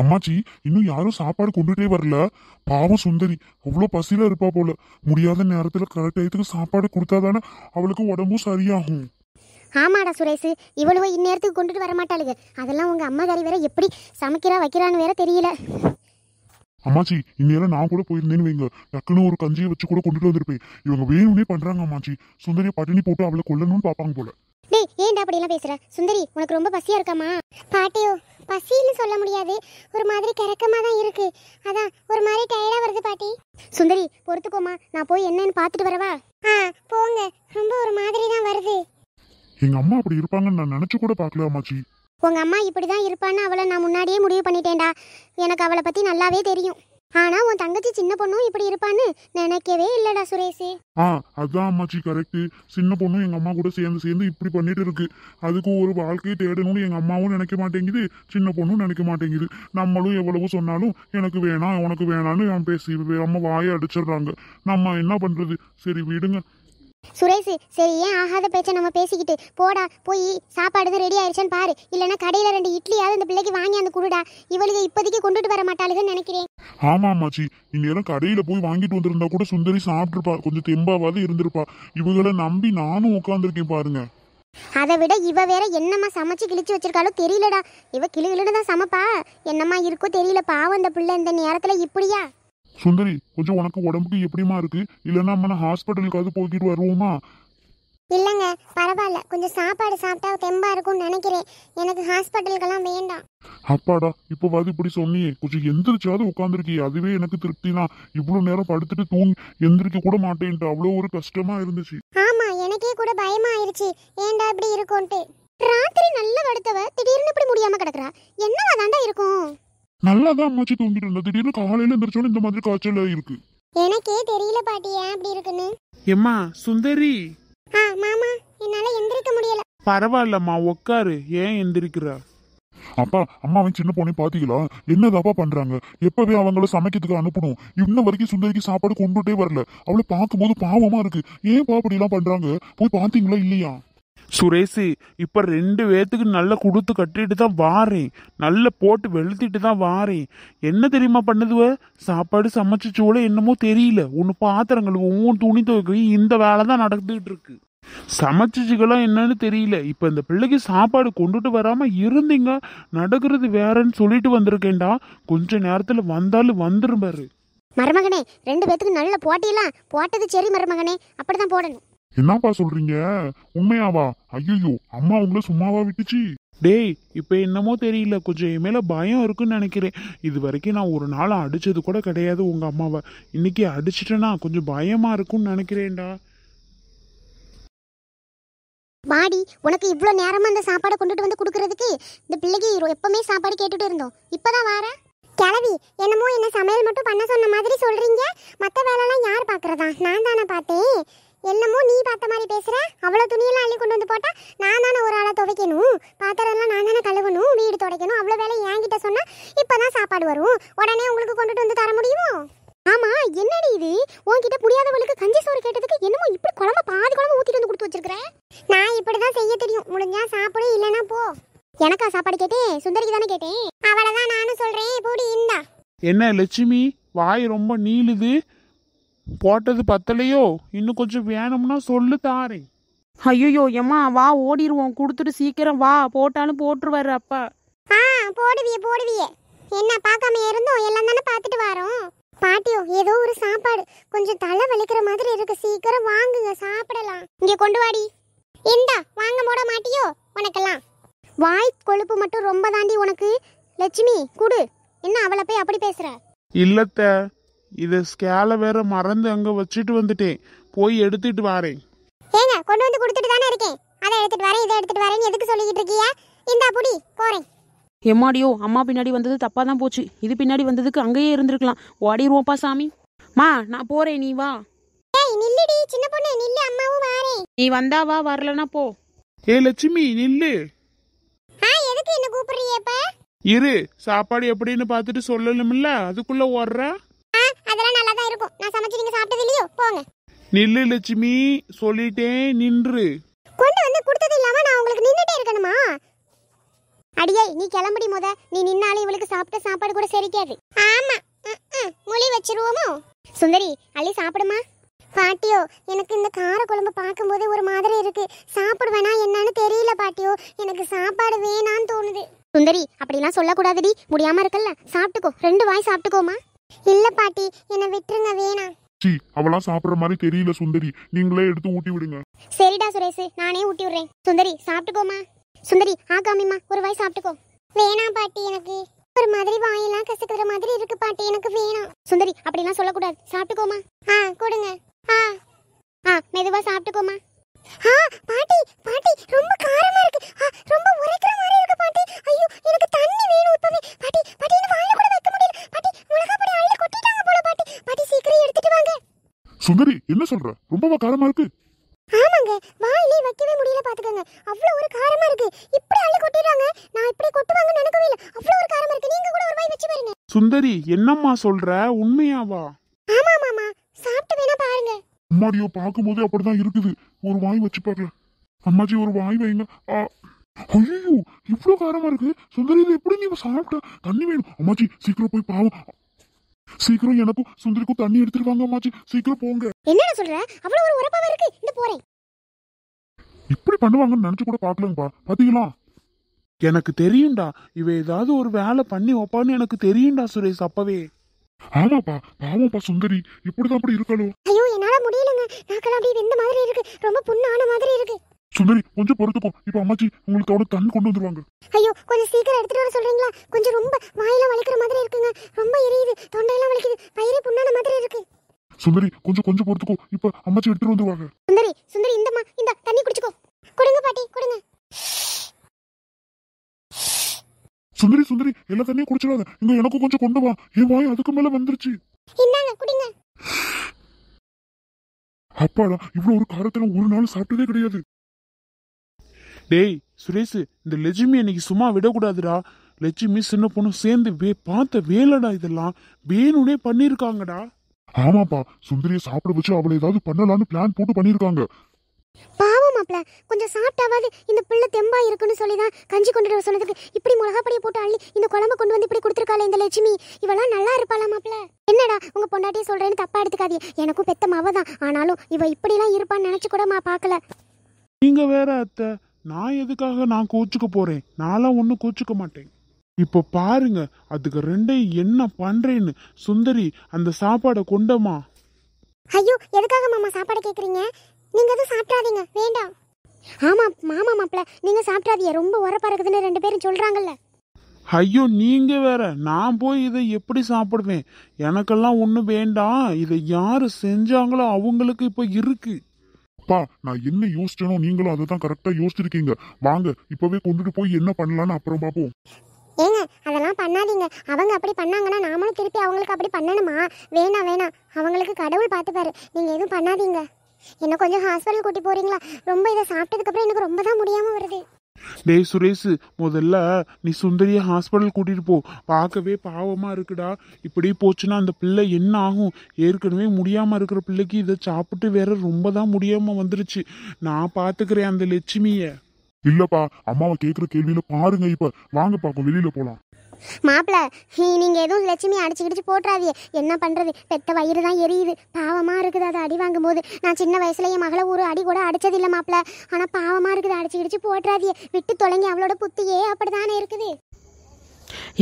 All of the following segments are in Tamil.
அம்மாச்சி இன்னும் யாரும் சாப்பாடு கொண்டுட்டே வரல பாவம் சுந்தரி அவ்வளோ பசியில இருப்பா போல முடியாத நேரத்துல கரெக்ட் டயத்துக்கு சாப்பாடு கொடுத்தாதானே அவளுக்கு உடம்பும் சரியாகும் ஆமாடா சுரேஷ் இவ்வளவு இந்நேரத்துக்கு கொண்டுட்டு வர மாட்டாளுங்க அதெல்லாம் உங்க அம்மா கறி வேற எப்படி சமைக்கிறா வைக்கிறான்னு வேற தெரியல அம்மாச்சி இந்நேரம் நான் கூட போயிருந்தேன்னு வைங்க டக்குன்னு ஒரு கஞ்சியை வச்சு கூட கொண்டுட்டு வந்திருப்பேன் இவங்க வேணும்னே பண்றாங்க அம்மாச்சி சுந்தரிய பட்டினி போட்டு அவளை கொல்லணும்னு பார்ப்பாங்க போல டேய் ஏன்டா அப்படி எல்லாம் பேசுற சுந்தரி உனக்கு ரொம்ப பசியா இருக்காமா பாட்டியோ பசின்னு சொல்ல முடியாது ஒரு மாதிரி கிறக்கமாக தான் இருக்கு அதான் ஒரு மாதிரி டயர்டாக வருது பாட்டி சுந்தரி பொறுத்துக்கோமா நான் போய் என்னன்னு பார்த்துட்டு வரவா ஆ போங்க ரொம்ப ஒரு மாதிரி தான் வருது எங்க அம்மா அப்படி இருப்பாங்கன்னு நான் நினைச்சு கூட பார்க்கல அம்மாச்சி உங்க அம்மா இப்படி தான் இருப்பான்னு அவளை நான் முன்னாடியே முடிவு பண்ணிட்டேன்டா எனக்கு அவளை பற்றி நல்லாவே தெரியும் ஆனா உன் தங்கச்சி சின்ன பொண்ணும் இப்படி இருப்பான்னு நினைக்கவே இல்லடா சுரேஷ் ஆ அதான் அம்மாச்சி கரெக்ட் சின்ன பொண்ணும் எங்க அம்மா கூட சேர்ந்து சேர்ந்து இப்படி பண்ணிட்டு இருக்கு அதுக்கு ஒரு வாழ்க்கையை தேடணும்னு எங்க அம்மாவும் நினைக்க மாட்டேங்குது சின்ன பொண்ணும் நினைக்க மாட்டேங்குது நம்மளும் எவ்வளவு சொன்னாலும் எனக்கு வேணாம் உனக்கு வேணாம்னு அவன் பேசி அம்மா வாயை அடிச்சிடுறாங்க நம்ம என்ன பண்றது சரி விடுங்க சுரேஷ் சரி ஏன் ஆகாத பேச்சை நம்ம பேசிக்கிட்டு போடா போய் சாப்பாடு தான் ரெடி ஆயிடுச்சான்னு பாரு இல்லைன்னா கடையில் ரெண்டு இட்லியாவது இந்த பிள்ளைக்கு வாங்கி அந்த குடுடா இவளுக்கு இப்போதைக்கு கொண்டுட்டு வர மாட்டாளுன்னு நினைக்கிறேன் ஆமா அம்மாச்சி இந்நேரம் கடையில போய் வாங்கிட்டு வந்திருந்தா கூட சுந்தரி சாப்பிட்டுருப்பா கொஞ்சம் தெம்பாவது இருந்திருப்பா இவங்களை நம்பி நானும் உட்காந்துருக்கேன் பாருங்க அதை விட இவ வேற என்னம்மா சமைச்சு கிழிச்சு வச்சிருக்காளோ தெரியலடா இவ கிளு கிளுன்னு தான் சமைப்பா என்னம்மா இருக்கோ தெரியல பாவம் அந்த பிள்ளை இந்த நேரத்துல இப்படியா சுந்தரி கொஞ்சம் உனக்கு உடம்புக்கு எப்படிமா இருக்கு இல்லைன்னா நம்ம ஹாஸ்பிட்டலுக்காவது போய்கிட்டு வருவோமா இல்லைங்க பரவாயில்ல கொஞ்சம் சாப்பாடு சாப்பிட்டா தெம்பா இருக்கும்னு நினைக்கிறேன் எனக்கு ஹாஸ்பிட்டலுக்கெல்லாம் வேண்டாம் அப்பாடா இப்போவாது இப்படி சொன்னியே கொஞ்சம் எந்திரிச்சாவது உட்காந்துருக்கிய அதுவே எனக்கு திருப்தி தான் இவ்வளோ நேரம் படுத்துட்டு தூங்கி எந்திரிக்க கூட மாட்டேன்ட்டு அவ்வளோ ஒரு கஷ்டமா இருந்துச்சு ஆமா எனக்கே கூட பயமா ஆயிருச்சு ஏன்டா இப்படி இருக்கும்ட்டு ராத்திரி நல்ல படுத்தவ திடீர்னு இப்படி முடியாம கிடக்குறா என்னவா தாண்டா இருக்கும் நல்லாதான் அம்மாச்சி தூங்கிட்டு இருந்தா திடீர்னு காலையில எந்திரிச்சோட இந்த மாதிரி காய்ச்சல் இருக்கு எனக்கே தெரியல பாட்டி ஏன் அப்படி இருக்குன்னு எம்மா சுந்தரி மாமா என்னால எந்திரிக்க முடியல பரவாயில்லம்மா உட்காரு ஏன் எந்திரிக்கிற அப்பா அம்மா அவன் சின்ன பொண்ணை பாத்தீங்களா என்னதாப்பா பண்றாங்க எப்பவே அவங்கள சமைக்கிறதுக்கு அனுப்பணும் இன்ன வரைக்கும் சுந்தரிக்கு சாப்பாடு கொண்டுட்டே வரல அவளை பார்க்கும்போது பாவமா இருக்கு ஏன் பா எல்லாம் பண்றாங்க போய் பாத்தீங்களா இல்லையா சுரேஷ் இப்போ ரெண்டு பேத்துக்கு நல்லா கொடுத்து கட்டிட்டு தான் வாரேன் நல்லா போட்டு வெளுத்திட்டு தான் வாரேன் என்ன தெரியுமா பண்ணுதுவ சாப்பாடு சமைச்சு சூட என்னமோ தெரியல ஒன்று பாத்திரங்களுக்கு ஒவ்வொரு துணி துவைக்கி இந்த வேலை தான் நடந்துகிட்டு இருக்கு சமைச்சிச்சுக்கெல்லாம் என்னன்னு தெரியல இப்போ இந்த பிள்ளைக்கு சாப்பாடு கொண்டுட்டு வராமல் இருந்தீங்க நடக்கிறது வேறன்னு சொல்லிட்டு வந்திருக்கேன்டா கொஞ்ச நேரத்தில் வந்தாலும் வந்துரும் பாரு மருமகனே ரெண்டு பேத்துக்கு நல்ல போட்டியெல்லாம் போட்டது சரி மருமகனே அப்படிதான் போடணும் என்னப்பா சொல்றீங்க உண்மையாவா ஐயோ அம்மா உங்கள சும்மாவா விட்டுச்சு டேய் இப்போ என்னமோ தெரியல கொஞ்சம் என் மேல பயம் இருக்குன்னு நினைக்கிறேன் இது வரைக்கும் நான் ஒரு நாள் அடிச்சது கூட கிடையாது உங்க அம்மாவை இன்னைக்கு அடிச்சிட்டேனா கொஞ்சம் பயமா இருக்கும்னு நினைக்கிறேன்டா பாடி உனக்கு இவ்வளோ நேரமா அந்த சாப்பாடை கொண்டுட்டு வந்து கொடுக்கறதுக்கு இந்த பிள்ளைக்கு எப்பவுமே சாப்பாடு கேட்டுட்டு இருந்தோம் இப்போதான் வார கிளவி என்னமோ என்ன சமையல் மட்டும் பண்ண சொன்ன மாதிரி சொல்றீங்க மற்ற வேலைலாம் யார் பாக்குறதா நான் தானே பார்த்தேன் என்னமோ நீ பார்த்த மாதிரி பேசுற அவ்வளோ துணியெல்லாம் அள்ளி கொண்டு வந்து போட்டா நான் தானே ஒரு ஆளை துவைக்கணும் பாத்திரம்லாம் நான் தானே கழுவணும் வீடு துடைக்கணும் அவ்வளோ வேலை என்கிட்ட சொன்னால் இப்போ தான் சாப்பாடு வரும் உடனே உங்களுக்கு கொண்டுட்டு வந்து தர முடியுமோ ஆமா என்னடி இது உன்கிட்ட புரியாதவளுக்கு கஞ்சி சோறு கேட்டதுக்கு என்னமோ இப்படி குழம்பு பாதி குழம்பு ஊத்திட்டு வந்து கொடுத்து வச்சிருக்கிறேன் நான் இப்படிதான் செய்ய தெரியும் முடிஞ்சா சாப்பிடு இல்லனா போ எனக்கா சாப்பாடு கேட்டேன் சுந்தரிக்கு தானே கேட்டேன் அவளதான் நானும் சொல்றேன் போடி இந்தா என்ன லட்சுமி வாய் ரொம்ப நீளுது போட்டது பத்தலையோ இன்னும் கொஞ்சம் வேணும்னா சொல்லு தாரே ஐயோ எம்மா வா ஓடிடுவோம் கொடுத்துட்டு சீக்கிரம் வா போட்டாலும் போட்டுருவாரு அப்பா ஆ போடுவியே போடுவியே என்ன பார்க்காம இருந்தோம் எல்லாம் தானே பார்த்துட்டு வரோம் பாட்டியோ ஏதோ ஒரு சாப்பாடு கொஞ்சம் தலை வலிக்கிற மாதிரி இருக்கு சீக்கிரம் வாங்குங்க சாப்பிடலாம் இங்கே கொண்டு வாடி இந்தா வாங்க போட மாட்டியோ உனக்கெல்லாம் வாய் கொழுப்பு மட்டும் ரொம்ப தாண்டி உனக்கு லட்சுமி குடு என்ன அவளை போய் அப்படி பேசுற இல்லத்த இதை ஸ்கேலை வேற மறந்து அங்கே வச்சுட்டு வந்துட்டேன் போய் எடுத்துட்டு வாரேன் ஏங்க கொண்டு வந்து கொடுத்துட்டு தானே இருக்கேன் அதை எடுத்துட்டு வரேன் இதை எடுத்துட்டு வரேன் எதுக்கு சொல்லிக்கிட்டு இருக்கியா இந்தா புடி போறேன் எம்மாடியோ அம்மா பின்னாடி வந்தது தப்பாக தான் போச்சு இது பின்னாடி வந்ததுக்கு அங்கேயே இருந்திருக்கலாம் ஓடிடுவோம்ப்பா சாமி மா நான் போறேன் நீ வா ஏய் நில்லுடி சின்ன பொண்ணே நில்லு அம்மாவும் வாரே நீ வந்தா வா வரலனா போ ஏ லட்சுமி நில்லு ஆ எதுக்கு என்ன கூப்பிடுறீங்க இரு சாப்பாடு எப்படின்னு பார்த்துட்டு சொல்லணும்ல அதுக்குள்ள ஓடுறா நான் சமைச்சு நீங்க சாப்பிட்டது இல்லையோ போங்க நில்லு லட்சுமி சொல்லிட்டேன் நின்று கொண்டு வந்து கொடுத்தது இல்லாம நான் உங்களுக்கு நின்றுட்டே இருக்கணுமா அடியே நீ கிளம்படி முத நீ நின்னாலே இவளுக்கு சாப்பிட்ட சாப்பாடு கூட செரிக்காது ஆமா மொழி வச்சிருவோமோ சுந்தரி அள்ளி சாப்பிடுமா பாட்டியோ எனக்கு இந்த கார குழம்பு பார்க்கும்போது ஒரு மாதிரி இருக்கு சாப்பிடுவேனா என்னன்னு தெரியல பாட்டியோ எனக்கு சாப்பாடு வேணான்னு தோணுது சுந்தரி அப்படிலாம் சொல்லக்கூடாதுடி முடியாம இருக்கல்ல சாப்பிட்டுக்கோ ரெண்டு வாய் சாப்பிட்டுக்கோமா இல்ல பாட்டி என்ன விட்டுருங்க வேணாம் சி அவளா சாப்பிடுற மாதிரி தெரியல சுந்தரி நீங்களே எடுத்து ஊட்டி விடுங்க சரிடா சுரேஷ் நானே ஊட்டி விடுறேன் சுந்தரி சாப்பிட்டுக்கோமா சுந்தரி ஆகாமிமா ஒரு வாய் சாப்பிட்டுக்கோ வேணாம் பாட்டி எனக்கு ஒரு மாதிரி வாயெல்லாம் கசக்குற மாதிரி இருக்கு பாட்டி எனக்கு வேணாம் சுந்தரி அப்படிலாம் சொல்லக்கூடாது சாப்பிட்டுக்கோமா ஆ கொடுங்க ஆ ஆ மெதுவா சாப்பிட்டுக்கோமா ஆ காரமா இருக்கு ஆமாங்க வாயிலே வைக்கவே முடியல பாத்துக்கங்க அவ்வளவு ஒரு காரமா இருக்கு இப்படி அள்ளி கொட்டிடுறாங்க நான் இப்படி கொட்டுவாங்க நினைக்கவே இல்ல அவ்வளவு ஒரு காரமா இருக்கு நீங்க கூட ஒரு வாய் வச்சு பாருங்க சுந்தரி என்னம்மா சொல்ற உண்மையாவா ஆமா மாமா சாப்பிட்டு வேணா பாருங்க அம்மாடியோ பாக்கும்போது அப்படிதான் இருக்குது ஒரு வாய் வச்சு பார்க்கலாம் அம்மாஜி ஒரு வாய் வைங்க ஐயோ இவ்வளவு காரமா இருக்கு சுந்தரி எப்படி நீ சாப்பிட்டா தண்ணி வேணும் அம்மாச்சி சீக்கிரம் போய் பாவம் சீக்கிரம் எனக்கும் சுந்தரிக்கும் தண்ணி எடுத்துருவாங்க அம்மாச்சி சீக்கிரம் போங்க என்ன சொல்ற அவ்வளவு ஒரு உரப்பாவா இருக்கு இந்த போறேன் இப்படி பண்ணுவாங்கன்னு நினைச்சு கூட பாக்கலங்கப்பா பாத்தீங்களா எனக்கு தெரியும்டா இவ ஏதாவது ஒரு வேலை பண்ணி வைப்பான்னு எனக்கு தெரியும்டா சுரேஷ் அப்பவே ஆமாப்பா பாவம்ப்பா சுந்தரி இப்படிதான் அப்படி இருக்கணும் ஐயோ என்னால முடியலங்க நாக்கெல்லாம் அப்படியே வெந்த மாதிரி இருக்கு ரொம்ப புண்ணான மாதிரி இருக்கு சுந்தரி கொஞ்சம் பொறுத்துக்கோ இப்ப அம்மாச்சி உங்களுக்கு அவனை தண்ணி கொண்டு வந்துருவாங்க ஐயோ கொஞ்சம் சீக்கிரம் எடுத்துட்டு வர சொல்றீங்களா கொஞ்சம் ரொம்ப வாயெல்லாம் வலிக்கிற மாதிரி இருக்குங்க ரொம்ப எரியுது தொண்டையெல்லாம் வலிக்குது பயிரே புண்ணான மாதிரி இருக்கு சுந்தரி கொஞ்சம் கொஞ்சம் பொறுத்துக்கோ இப்ப அம்மாச்சி எடுத்துட்டு வந்துருவாங்க சுந்தரி சுந்தரி இந்தம்மா இந்த தண்ணி குடிச்சுக்கோ கொடுங்க பாட்டி கொடுங்க சுந்தரி சுந்தரி எல்லா தண்ணியும் குடிச்சிடாத இங்க எனக்கும் கொஞ்சம் கொண்டு வா என் வாய் அதுக்கு மேல வந்துருச்சு இந்தாங்க குடிங்க அப்பாடா இவ்வளவு ஒரு காரத்தில ஒரு நாள் சாப்பிட்டதே கிடையாது டேய் சுரேஷ் இந்த லட்சுமி இன்னைக்கு சும்மா விடக்கூடாதுடா லட்சுமி சின்ன பொண்ணும் சேர்ந்து வே பார்த்த வேலைடா இதெல்லாம் வேணும்னே பண்ணியிருக்காங்கடா ஆமாப்பா சுந்தரிய சாப்பிட வச்சு அவளை ஏதாவது பண்ணலாம்னு பிளான் போட்டு பண்ணியிருக்காங்க பாவம் மாப்ள கொஞ்சம் சாப்பிட்டாவது இந்த பிள்ளை தெம்பா இருக்குன்னு சொல்லி தான் கஞ்சி கொண்டு வர சொன்னதுக்கு இப்படி மிளகாப்படியை போட்டு அள்ளி இந்த குழம்பு கொண்டு வந்து இப்படி கொடுத்துருக்காளே இந்த லட்சுமி இவெல்லாம் நல்லா இருப்பாளா மாப்ள என்னடா உங்க பொண்டாட்டியே சொல்றேன்னு தப்பா எடுத்துக்காதீ எனக்கும் பெத்த மாவ தான் ஆனாலும் இவ இப்படிலாம் இருப்பான்னு நினைச்சு கூட மா பார்க்கல நீங்க வேற அத்தை நான் எதுக்காக நான் கோச்சுக்க போகிறேன் நானும் ஒன்றும் கோச்சுக்க மாட்டேன் இப்போ பாருங்க அதுக்கு ரெண்டையும் என்ன பண்ணுறேன்னு சுந்தரி அந்த சாப்பாடை கொண்டமா ஐயோ எதுக்காக மாமா சாப்பாடு கேட்குறீங்க நீங்கள் எதுவும் சாப்பிடாதீங்க வேண்டாம் ஆமாம் மாமா மாப்பிள்ள நீங்கள் சாப்பிடாதீங்க ரொம்ப உரப்பறக்குதுன்னு ரெண்டு பேரும் சொல்கிறாங்கல்ல ஐயோ நீங்கள் வேற நான் போய் இதை எப்படி சாப்பிடுவேன் எனக்கெல்லாம் ஒன்றும் வேண்டாம் இதை யார் செஞ்சாங்களோ அவங்களுக்கு இப்போ இருக்குது அப்பா நான் என்ன யோசிச்சனோ நீங்களும் அதை தான் கரெக்டாக யோசிச்சிருக்கீங்க வாங்க இப்போவே கொண்டுட்டு போய் என்ன பண்ணலான்னு அப்புறம் பாப்போம் ஏங்க அதெல்லாம் பண்ணாதீங்க அவங்க அப்படி பண்ணாங்கன்னா நாமளும் திருப்பி அவங்களுக்கு அப்படி பண்ணணுமா வேணாம் வேணாம் அவங்களுக்கு கடவுள் பார்த்துப்பாரு நீங்கள் எதுவும் பண்ணாதீங்க என்ன கொஞ்சம் ஹாஸ்பிட்டல் கூட்டி போறீங்களா ரொம்ப இதை சாப்பிட்டதுக்கு அப்புறம் எனக்கு ரொம்ப தான் முடியாமல் வருது டே சுரேஷ் முதல்ல நீ சுந்தரிய ஹாஸ்பிட்டல் கூட்டிகிட்டு போ பார்க்கவே பாவமாக இருக்குடா இப்படி போச்சுன்னா அந்த பிள்ளை என்ன ஆகும் ஏற்கனவே முடியாமல் இருக்கிற பிள்ளைக்கு இதை சாப்பிட்டு வேற ரொம்ப தான் முடியாமல் வந்துருச்சு நான் பாத்துக்கிறேன் அந்த லட்சுமியை இல்லைப்பா அம்மாவை கேக்குற கேள்வியில பாருங்க இப்போ வாங்க பார்க்கும் வெளியில் போகலாம் மாப்பிள்ளை நீங்கள் எதுவும் லட்சுமி அடிச்சுக்கிடிச்சு போட்டுறாதிய போட்டுறாதியே என்ன பண்ணுறது பெத்த வயிறு தான் எரியுது பாவமாக இருக்குது அதை அடி வாங்கும்போது நான் சின்ன வயசுலயே என் மகளை ஒரு அடி கூட அடிச்சதில்லை மாப்பிள்ள ஆனால் பாவமாக இருக்குது அடிச்சுக்கிடிச்சு போட்டுறாதிய போட்டுறாதியே விட்டு தொடங்கி அவளோட புத்தியே அப்படிதானே இருக்குது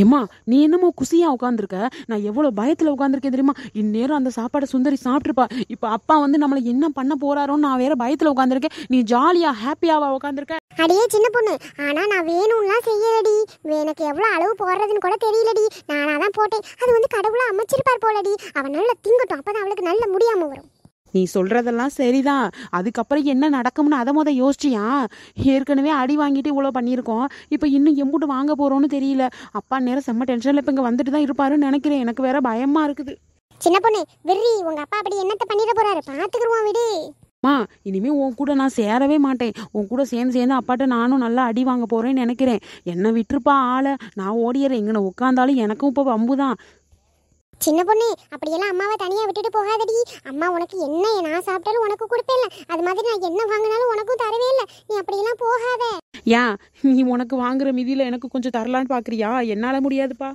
ஏம்மா நீ என்னமோ குசியாக உட்காந்துருக்க நான் எவ்வளோ பயத்தில் உட்காந்துருக்கேன் தெரியுமா இந்நேரம் அந்த சாப்பாடை சுந்தரி சாப்பிட்ருப்பா இப்போ அப்பா வந்து நம்மளை என்ன பண்ண போகிறாரோன்னு நான் வேற பயத்தில் உட்காந்துருக்கேன் நீ ஜாலியாக ஹாப்பியாக உட்காந்துருக்க அடியே சின்ன பொண்ணு ஆனால் நான் வேணும்லாம் செய்யலடி எனக்கு எவ்வளோ அளவு போடுறதுன்னு கூட தெரியலடி நானாக தான் போட்டேன் அது வந்து கடவுளாக அமைச்சிருப்பார் போலடி அவன் நல்லா திங்கட்டும் அப்போ தான் அவளுக்கு நல்ல முடியாமல் வரும் நீ சொல்கிறதெல்லாம் சரிதான் அதுக்கப்புறம் என்ன நடக்கும்னு அதை மொதல் யோசிச்சியா ஏற்கனவே அடி வாங்கிட்டு இவ்வளோ பண்ணியிருக்கோம் இப்போ இன்னும் எம்புட்டு வாங்க போகிறோன்னு தெரியல அப்பா நேரம் செம்ம டென்ஷனில் இப்போ இங்கே வந்துட்டு தான் இருப்பாருன்னு நினைக்கிறேன் எனக்கு வேற பயமாக இருக்குது சின்ன பொண்ணு வெறி உங்கள் அப்பா அப்படி என்னத்தை பண்ணிட போகிறாரு பார்த்துக்குருவோம் விடு மா இனிமேல் உன் கூட நான் சேரவே மாட்டேன் உன் கூட சேர்ந்து சேர்ந்து அப்பாட்ட நானும் நல்லா அடி வாங்க போகிறேன்னு நினைக்கிறேன் என்னை விட்டுருப்பா ஆளை நான் ஓடிடுறேன் இங்கே உட்காந்தாலும் எனக்கும் இப்போ வம்பு தான் சின்ன பொண்ணு அப்படியெல்லாம் அம்மாவை தனியாக விட்டுட்டு போகாதடி அம்மா உனக்கு என்ன நான் சாப்பிட்டாலும் உனக்கு கொடுப்பேன்ல அது மாதிரி நான் என்ன வாங்கினாலும் உனக்கும் தரவே இல்லை நீ அப்படியெல்லாம் போகாத ஏன் நீ உனக்கு வாங்குற மிதியில் எனக்கு கொஞ்சம் தரலான்னு பார்க்குறியா என்னால் முடியாதுப்பா